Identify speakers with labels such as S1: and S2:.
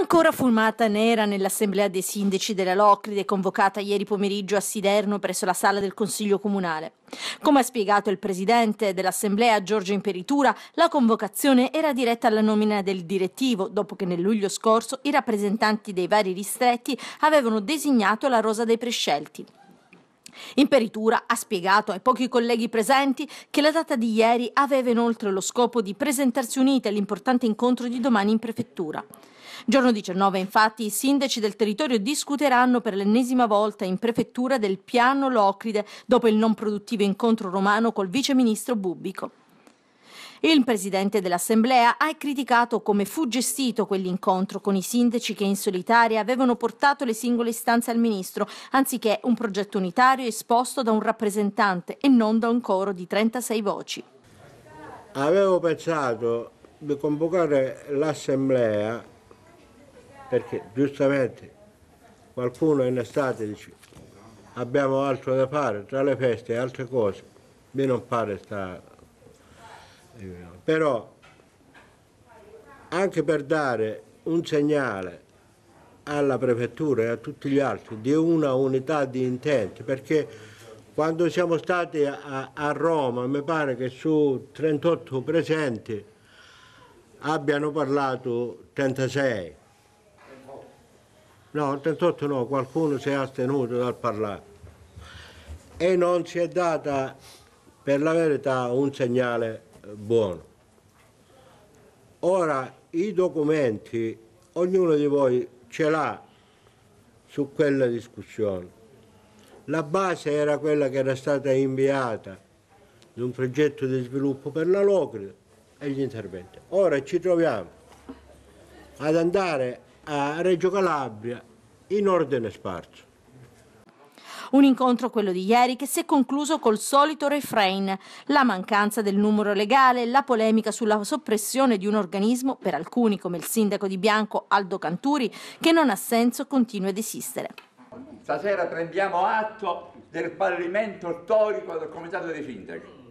S1: Ancora fumata nera nell'assemblea dei sindaci della Locride convocata ieri pomeriggio a Siderno presso la sala del Consiglio Comunale. Come ha spiegato il presidente dell'assemblea Giorgio Imperitura, la convocazione era diretta alla nomina del direttivo, dopo che nel luglio scorso i rappresentanti dei vari ristretti avevano designato la rosa dei prescelti. Imperitura ha spiegato ai pochi colleghi presenti che la data di ieri aveva inoltre lo scopo di presentarsi unite all'importante incontro di domani in prefettura. Giorno 19, infatti, i sindaci del territorio discuteranno per l'ennesima volta in prefettura del piano Locride dopo il non produttivo incontro romano col viceministro Bubbico. Il presidente dell'Assemblea ha criticato come fu gestito quell'incontro con i sindaci che in solitaria avevano portato le singole istanze al ministro, anziché un progetto unitario esposto da un rappresentante e non da un coro di 36 voci.
S2: Avevo pensato di convocare l'Assemblea perché giustamente qualcuno in estate dice abbiamo altro da fare tra le feste e altre cose. Mi non pare sta però anche per dare un segnale alla prefettura e a tutti gli altri di una unità di intenti, perché quando siamo stati a, a Roma mi pare che su 38 presenti abbiano parlato 36. No, 38 no, qualcuno si è astenuto dal parlare. E non si è data, per la verità, un segnale buono. Ora i documenti ognuno di voi ce l'ha su quella discussione. La base era quella che era stata inviata di un progetto di sviluppo per la Locri e gli interventi. Ora ci troviamo ad andare a Reggio Calabria in ordine sparso.
S1: Un incontro, quello di ieri, che si è concluso col solito refrain, la mancanza del numero legale, la polemica sulla soppressione di un organismo, per alcuni come il sindaco di Bianco Aldo Canturi, che non ha senso continua ad esistere. Stasera prendiamo atto
S2: del fallimento storico del Comitato dei Sindaci.